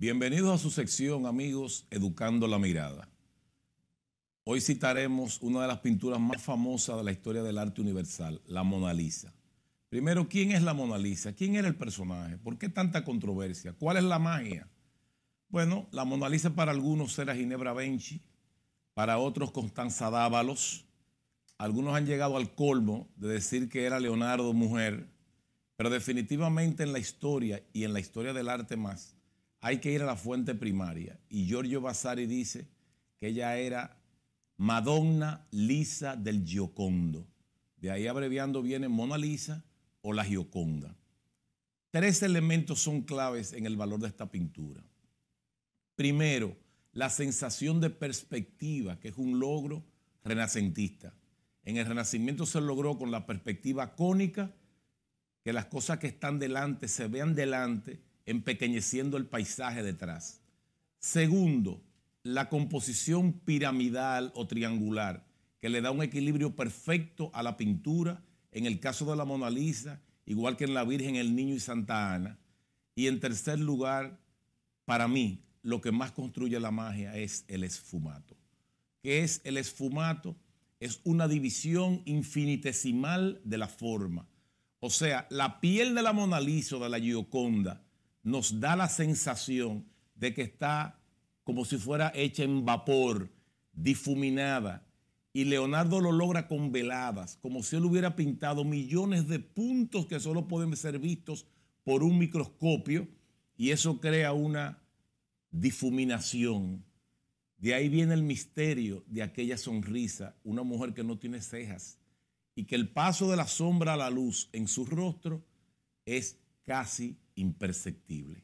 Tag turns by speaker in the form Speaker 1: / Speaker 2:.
Speaker 1: Bienvenidos a su sección, amigos, Educando la Mirada. Hoy citaremos una de las pinturas más famosas de la historia del arte universal, la Mona Lisa. Primero, ¿quién es la Mona Lisa? ¿Quién era el personaje? ¿Por qué tanta controversia? ¿Cuál es la magia? Bueno, la Mona Lisa para algunos era Ginebra Benchi, para otros Constanza Dávalos. Algunos han llegado al colmo de decir que era Leonardo mujer, pero definitivamente en la historia y en la historia del arte más, hay que ir a la fuente primaria. Y Giorgio Vasari dice que ella era Madonna Lisa del Giocondo. De ahí abreviando viene Mona Lisa o la Gioconda. Tres elementos son claves en el valor de esta pintura. Primero, la sensación de perspectiva, que es un logro renacentista. En el Renacimiento se logró con la perspectiva cónica, que las cosas que están delante se vean delante empequeñeciendo el paisaje detrás. Segundo, la composición piramidal o triangular, que le da un equilibrio perfecto a la pintura, en el caso de la Mona Lisa, igual que en la Virgen, el Niño y Santa Ana. Y en tercer lugar, para mí, lo que más construye la magia es el esfumato. ¿Qué es el esfumato? Es una división infinitesimal de la forma. O sea, la piel de la Mona Lisa o de la Gioconda nos da la sensación de que está como si fuera hecha en vapor, difuminada, y Leonardo lo logra con veladas, como si él hubiera pintado millones de puntos que solo pueden ser vistos por un microscopio, y eso crea una difuminación. De ahí viene el misterio de aquella sonrisa, una mujer que no tiene cejas, y que el paso de la sombra a la luz en su rostro es casi imperceptible.